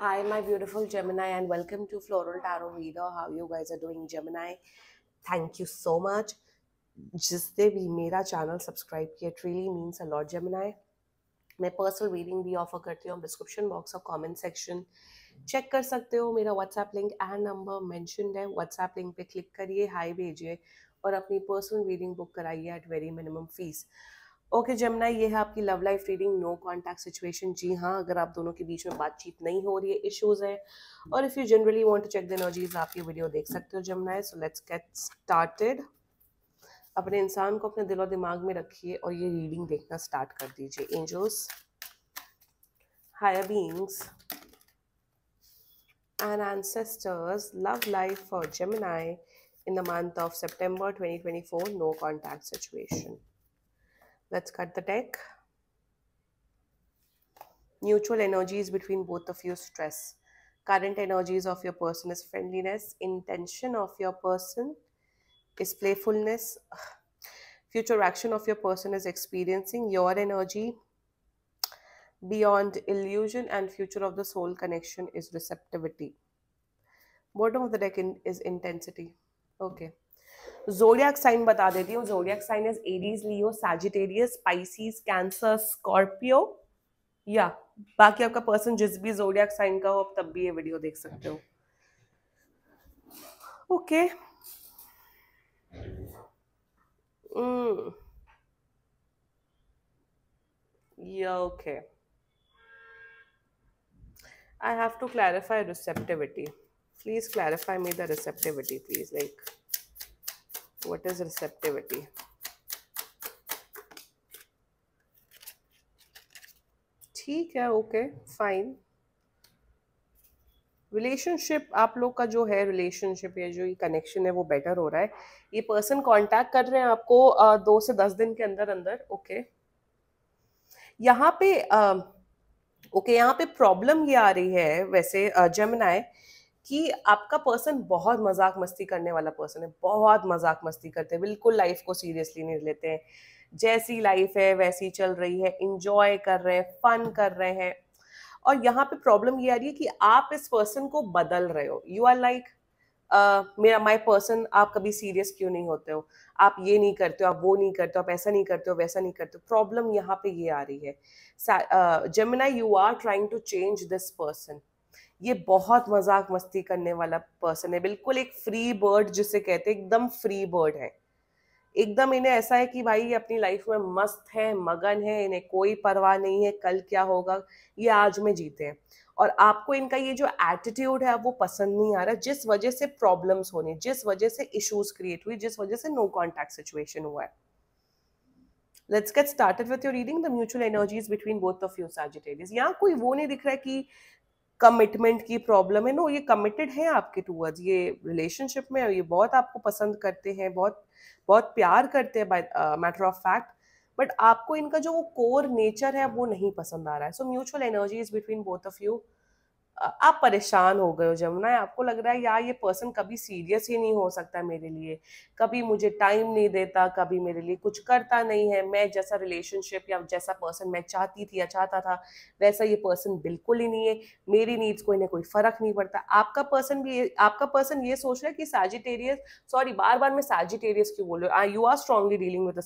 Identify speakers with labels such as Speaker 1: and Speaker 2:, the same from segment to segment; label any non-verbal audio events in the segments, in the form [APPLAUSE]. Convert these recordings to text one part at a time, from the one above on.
Speaker 1: Hi, my beautiful Gemini, and welcome to Floral Tarot Reader. How you guys are doing, Gemini? Thank you so much. जिसने भी मेरा channel subscribe किया truly means a lot Gemini मैं personal reading भी offer करती हूँ description box और comment section check कर सकते हो मेरा WhatsApp link and number mentioned है व्हाट्सएप लिंक पे क्लिक करिए हाई भेजिए और अपनी पर्सनल रीडिंग बुक कराइए at very minimum fees okay Gemini ये है आपकी love life reading no contact situation जी हाँ अगर आप दोनों के बीच में बातचीत नहीं हो रही है इश्यूज हैं और if you generally want to check the energies आप ये वीडियो देख सकते हो Gemini so let's get started अपने इंसान को अपने दिल और दिमाग में रखिए और ये रीडिंग देखना स्टार्ट कर दीजिए angels higher beings and ancestors love life for gemini in the month of september 2024 no contact situation Let's cut the deck. Neutral energies between both of you stress. Current energies of your person is friendliness. Intention of your person is playfulness. Future action of your person is experiencing your energy beyond illusion and future of the soul connection is receptivity bottom of the deck in, is intensity okay zodiac sign बता देती हूँ zodiac sign is Aries Leo Sagittarius Pisces Cancer Scorpio या बाकी आपका person जिस भी जोडियाक sign का हो आप तब भी ये वीडियो देख सकते हो okay okay I have to clarify receptivity please clarify me the receptivity please like like what is receptivity ठीक है ओके फाइन रिलेशनशिप आप लोग का जो है रिलेशनशिप या जो ये कनेक्शन है वो बेटर हो रहा है ये पर्सन कांटेक्ट कर रहे हैं आपको दो से दस दिन के अंदर अंदर ओके okay. यहाँ पे ओके okay, यहाँ पे प्रॉब्लम ये आ रही है वैसे जमनाए कि आपका पर्सन बहुत मजाक मस्ती करने वाला पर्सन है बहुत मजाक मस्ती करते हैं बिल्कुल लाइफ को सीरियसली नहीं लेते हैं जैसी लाइफ है वैसी चल रही है इंजॉय कर रहे हैं फन कर रहे हैं और यहाँ पे प्रॉब्लम ये आ रही है कि आप इस पर्सन को बदल रहे हो यू आर लाइक मेरा माई पर्सन आप कभी सीरियस क्यों नहीं होते हो आप ये नहीं करते हो आप वो नहीं करते हो आप ऐसा नहीं करते हो वैसा नहीं करते हो प्रॉब्लम यहाँ पे ये आ रही है Gemini you are trying to change this person ये बहुत मजाक मस्ती करने वाला पर्सन है बिल्कुल एक फ्री बर्ड जिसे कहते हैं एकदम फ्री बर्ड है एकदम इन्हें ऐसा है कि भाई ये अपनी लाइफ में मस्त है मगन है इन्हें कोई परवाह नहीं है कल क्या होगा ये आज में जीते हैं और आपको इनका ये जो एटीट्यूड है वो पसंद नहीं आ रहा जिस वजह से प्रॉब्लम्स होने जिस वजह से इश्यूज क्रिएट हुई जिस वजह से नो कॉन्टैक्ट सिचुएशन हुआ है let's get started with your reading the mutual energies between both of you Sagittarius यहाँ कोई वो नहीं दिख रहा है कि कमिटमेंट की प्रॉब्लम है नो ये कमिटेड हैं आपके टूवर्ड्स ये रिलेशनशिप में ये बहुत आपको पसंद करते हैं बहुत बहुत प्यार करते हैं by matter of fact but आपको इनका जो वो कोर नेचर है वो नहीं पसंद आ रहा है so mutual energy is between both of you आप परेशान हो गए हो जमुना आपको लग रहा है यार ये पर्सन कभी सीरियस ही नहीं हो सकता मेरे लिए कभी मुझे टाइम नहीं देता कभी मेरे लिए कुछ करता नहीं है मैं जैसा रिलेशनशिप या जैसा पर्सन मैं चाहती थी या चाहता था वैसा ये पर्सन बिल्कुल ही नहीं है मेरी नीड्स को इन्हें कोई फ़र्क नहीं पड़ता आपका पर्सन भी आपका पर्सन ये सोच रहा है कि साजिटेरियस सॉरी बार बार मैं साजिटेरियस क्यों बोल रहा हूँ you are strongly dealing with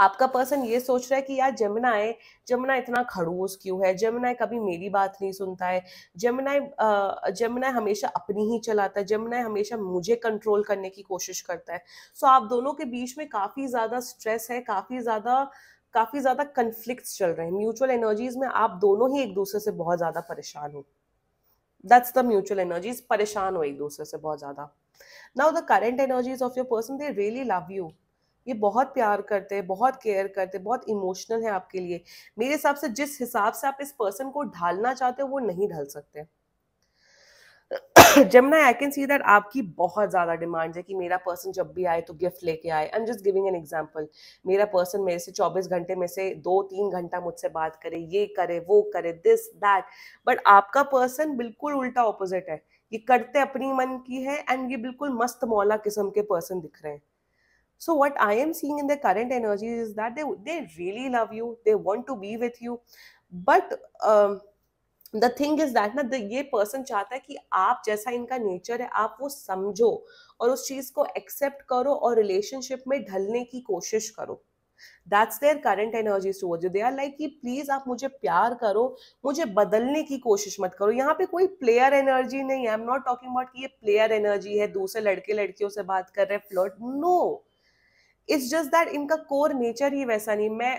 Speaker 1: आपका पर्सन ये सोच रहा है कि यार जमुना है जमुना इतना खड़ूस क्यों है जमुना कभी मेरी बात नहीं सुनता है जमुना जमुना हमेशा अपनी ही चलाता है जमुना हमेशा मुझे कंट्रोल करने की कोशिश करता है सो आप दोनों के बीच में काफ़ी ज़्यादा स्ट्रेस है काफ़ी ज़्यादा काफ़ी ज़्यादा कंफ्लिक्ट चल रहे हैं म्यूचुअल एनर्जीज में आप दोनों ही एक दूसरे से बहुत ज़्यादा परेशान हो दैट्स द म्यूचुअल एनर्जीज परेशान हो एक दूसरे से बहुत ज़्यादा now the current energies of your person they really love you ये बहुत प्यार करते हैं बहुत केयर करते हैं बहुत इमोशनल है आपके लिए मेरे हिसाब से जिस हिसाब से आप इस पर्सन को ढालना चाहते हो वो नहीं ढाल सकते जमना आई कैन सी दैट आपकी बहुत ज़्यादा डिमांड है कि मेरा पर्सन जब भी आए तो गिफ्ट लेके आए I am just giving an example मेरा पर्सन मेरे से 24 घंटे में से दो तीन घंटा मुझसे बात करे ये करे वो करे दिस दैट बट आपका पर्सन बिल्कुल उल्टा ऑपोजिट है ये करते अपनी मन की है एंड ये बिल्कुल मस्त मौला किस्म के पर्सन दिख रहे हैं So what I am seeing in the current energy is that they they really love you, they want to be with you, but um, the thing is that ना द ये पर्सन चाहता है कि आप जैसा इनका नेचर है आप वो समझो और उस चीज़ को एक्सेप्ट करो और रिलेशनशिप में ढलने की कोशिश करो that's their current energies towards they are like कि प्लीज आप मुझे प्यार करो मुझे बदलने की कोशिश मत करो यहाँ पे कोई प्लेयर एनर्जी नहीं है I am not talking about कि ये प्लेयर एनर्जी है दूसरे लड़के लड़कियों से बात कर रहे हैं flirt no no. It's just that इनका कोर नेचर ही वैसा नहीं मैं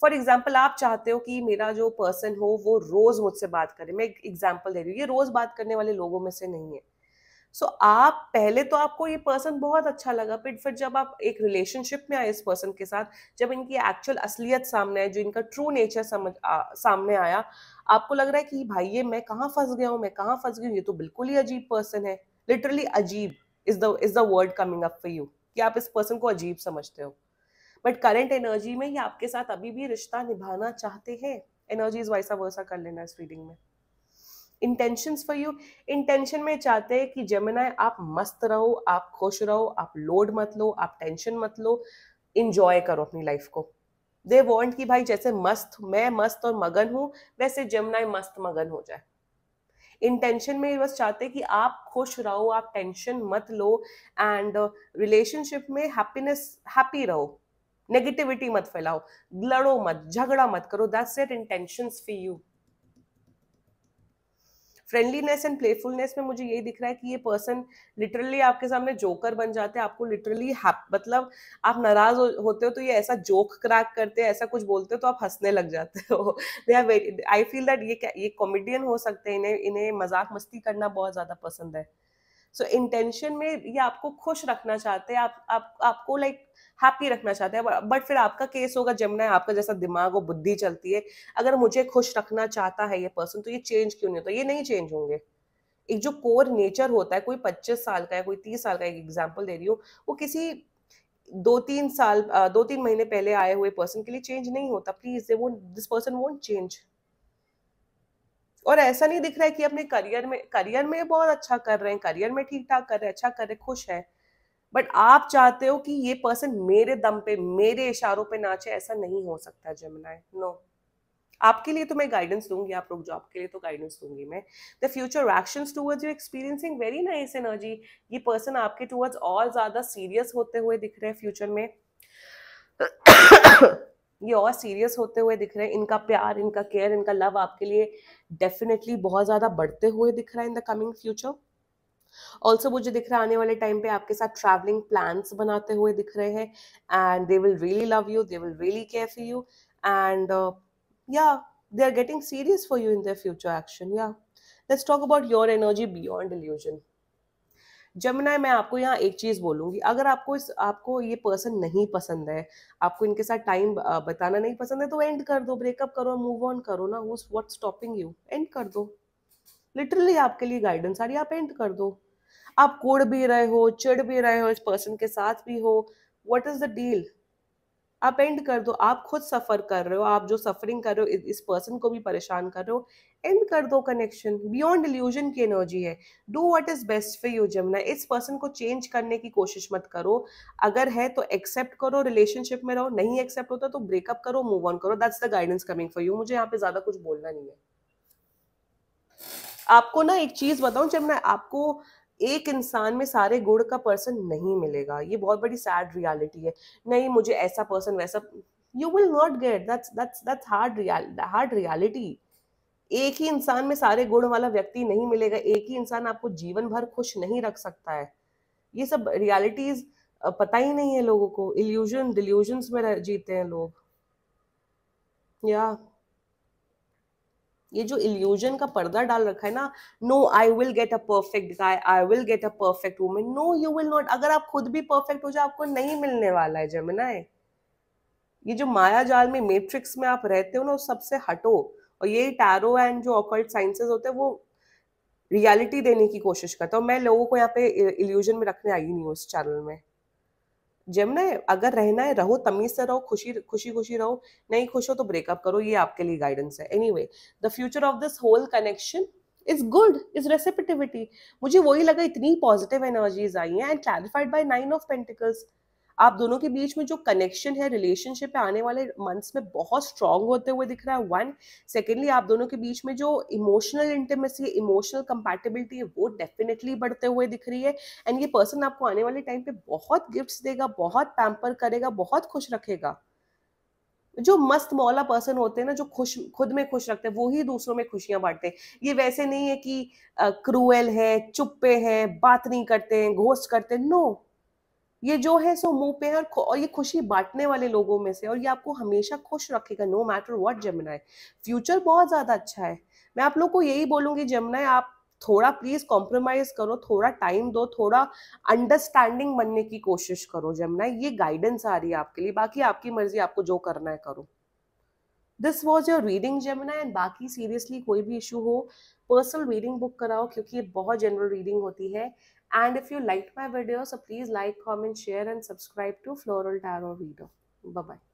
Speaker 1: फॉर uh, एग्जाम्पल आप चाहते हो कि मेरा जो पर्सन हो वो रोज़ मुझसे बात करे मैं एग्जाम्पल दे रही हूँ ये रोज़ बात करने वाले लोगों में से नहीं है सो so, आप पहले तो आपको ये पर्सन बहुत अच्छा लगा फिर फिर जब आप एक रिलेशनशिप में आए इस पर्सन के साथ जब इनकी एक्चुअल असलियत सामने आई जो इनका ट्रू नेचर समझ आ, सामने आया आपको लग रहा है कि भाई ये मैं कहाँ फंस गया हूँ मैं कहाँ फंस गई हूँ ये तो बिल्कुल ही अजीब पर्सन है लिटरली अजीब is the is the word coming up for you कि आप इस पर्सन को अजीब समझते हो बट करंट एनर्जी में ये आपके साथ अभी भी रिश्ता निभाना चाहते हैं एनर्जी इज वैसा वैसा कर लेना इस रीडिंग में इंटेंशन फॉर यू इंटेंशन में चाहते हैं कि जमुना आप मस्त रहो आप खुश रहो आप लोड मत लो आप टेंशन मत लो इंजॉय करो अपनी लाइफ को दे वॉन्ट कि भाई जैसे मस्त मैं मस्त और मगन हूँ वैसे जमुना मस्त मगन हो जाए इंटेंशन में बस चाहते कि आप खुश रहो आप टेंशन मत लो एंड रिलेशनशिप uh, में हैप्पीनेस हैप्पी रहो नेगेटिविटी मत फैलाओ लड़ो मत झगड़ा मत करो that's it intentions for you friendliness and playfulness में मुझे यही दिख रहा है कि ये पर्सन लिटरली आपके सामने जोकर बन जाते हैं आपको लिटरली मतलब आप नाराज हो, होते हो तो ये ऐसा जोक क्रैक करते हैं ऐसा कुछ बोलते हो तो आप हंसने लग जाते हो they are very I feel that ये ये कॉमेडियन हो सकते हैं इन्हें इन्हें मजाक मस्ती करना बहुत ज़्यादा पसंद है सो so, इंटेंशन में ये आपको खुश रखना चाहते हैं आप, आप आपको लाइक हैप्पी रखना चाहते हैं बट फिर आपका केस होगा जमना है आपका जैसा दिमाग और बुद्धि चलती है अगर मुझे खुश रखना चाहता है ये पर्सन तो ये चेंज क्यों नहीं होता ये नहीं चेंज होंगे एक जो कोर नेचर होता है कोई पच्चीस साल का है कोई तीस साल का एक एग्जाम्पल दे रही हूँ वो किसी दो तीन साल दो तीन महीने पहले आए हुए पर्सन के लिए चेंज नहीं होता please they won't this person won't change और ऐसा नहीं दिख रहा है कि अपने करियर में करियर में बहुत अच्छा कर रहे हैं करियर में ठीक ठाक कर रहे हैं अच्छा कर रहे हैं खुश है बट आप चाहते हो कि ये पर्सन मेरे दम पे मेरे इशारों पे नाचे ऐसा नहीं हो सकता जमुनाए नो आपके लिए तो मैं गाइडेंस दूंगी आप लोग जॉब के लिए तो गाइडेंस दूंगी मैं the future action towards you experiencing very nice energy ये पर्सन आपके टूवर्ड्स और ज़्यादा सीरियस होते हुए दिख रहे हैं फ्यूचर में [COUGHS] ये और सीरियस होते हुए दिख रहे हैं इनका प्यार इनका केयर इनका लव आपके लिए डेफिनेटली बहुत ज़्यादा बढ़ते हुए दिख रहा है in the coming future also मुझे दिख रहा है आने वाले टाइम पे आपके साथ ट्रैवलिंग प्लान्स बनाते हुए दिख रहे हैं and they will really love you they will really care for you and या they are getting serious for you in the future action या let's talk about your energy beyond illusion Gemini मैं आपको यहाँ एक चीज़ बोलूँगी अगर आपको इस आपको ये पर्सन नहीं पसंद है आपको इनके साथ टाइम बताना नहीं पसंद है तो एंड कर दो ब्रेकअप करो मूव ऑन करो ना वो वट स्टॉपिंग यू एंड कर दो लिटरली आपके लिए गाइडेंस आ रही आप एंड कर दो आप कोड़ भी रहे हो चिड़ भी रहे हो इस पर्सन के साथ भी हो वट इज़ द डील आप एंड कर दो आप खुद सफ़र कर रहे हो आप जो सफरिंग कर रहे हो इस पर्सन को भी परेशान कर रहे हो एंड कर दो कनेक्शन बियॉन्ड इल्यूजन की एनर्जी है do what is best for you Gemini इस पर्सन को चेंज करने की कोशिश मत करो अगर है तो एक्सेप्ट करो रिलेशनशिप में रहो नहीं एक्सेप्ट होता तो ब्रेकअप करो मूव ऑन करो that's the guidance coming for you मुझे यहाँ पे ज़्यादा कुछ बोलना नहीं है आपको ना एक चीज़ बताऊं जब ना आपको एक इंसान में सारे गुण का पर्सन नहीं मिलेगा ये बहुत बड़ी सैड रियलिटी है नहीं मुझे ऐसा पर्सन वैसा you will not get that's that's that's hard hard reality एक ही इंसान में सारे गुण वाला व्यक्ति नहीं मिलेगा एक ही इंसान आपको जीवन भर खुश नहीं रख सकता है ये सब रियलिटीज पता ही नहीं है लोगों को इल्यूजन डिल्यूजन्स में जीते हैं लोग या ये जो इल्यूजन का पर्दा डाल रखा है ना no I will get a perfect guy I will get a perfect women no you will not अगर आप खुद भी परफेक्ट हो जाए आपको नहीं मिलने वाला है है ये जो माया जाल में मेट्रिक्स में आप रहते हो ना उस सबसे हटो और ये टैरो एंड जो ऑकल्ट साइंसेज होते हैं वो रियलिटी देने की कोशिश करता हूँ मैं लोगों को यहाँ पे इल्यूजन में रखने आई नहीं हूँ उस चैनल में जमना है अगर रहना है रहो तमीज से रहो खुशी खुशी खुशी रहो नहीं खुश हो तो ब्रेकअप करो ये आपके लिए गाइडेंस है anyway the future of this whole connection is good is receptivity मुझे वही लगा इतनी पॉजिटिव एनर्जीज आई हैं and clarified by nine of pentacles आप दोनों के बीच में जो कनेक्शन है रिलेशनशिप है आने वाले मंथ्स में बहुत स्ट्रांग होते हुए दिख रहा है वन सेकेंडली आप दोनों के बीच में जो इमोशनल इंटीमेसी है इमोशनल कंपेटेबिलिटी है वो डेफिनेटली बढ़ते हुए दिख रही है एंड ये पर्सन आपको आने वाले टाइम पे बहुत गिफ्ट देगा बहुत पैम्पर करेगा बहुत खुश रखेगा जो मस्त मौला पर्सन होते हैं ना जो खुश खुद में खुश रखते हैं वो ही दूसरों में खुशियां बांटते हैं ये वैसे नहीं है कि क्रूएल है चुप्पे हैं बात नहीं करते हैं घोष करते हैं नो ये जो है सो मुंह पे है और, और ये खुशी बांटने वाले लोगों में से और ये आपको हमेशा खुश रखेगा नो मैटर व्हाट जमुनाए फ्यूचर बहुत ज़्यादा अच्छा है मैं आप लोग को यही बोलूंगी जमुनाए आप थोड़ा प्लीज कॉम्प्रोमाइज करो थोड़ा टाइम दो थोड़ा अंडरस्टैंडिंग बनने की कोशिश करो जमुना ये गाइडेंस आ रही है आपके लिए बाकी आपकी मर्जी आपको जो करना है करो this was your reading Jamuna and बाकी सीरियसली कोई भी इशू हो पर्सनल रीडिंग बुक कराओ क्योंकि ये बहुत जनरल रीडिंग होती है And if you liked my video, so please like, comment, share and subscribe to Floral Tarot Reader. Bye-bye.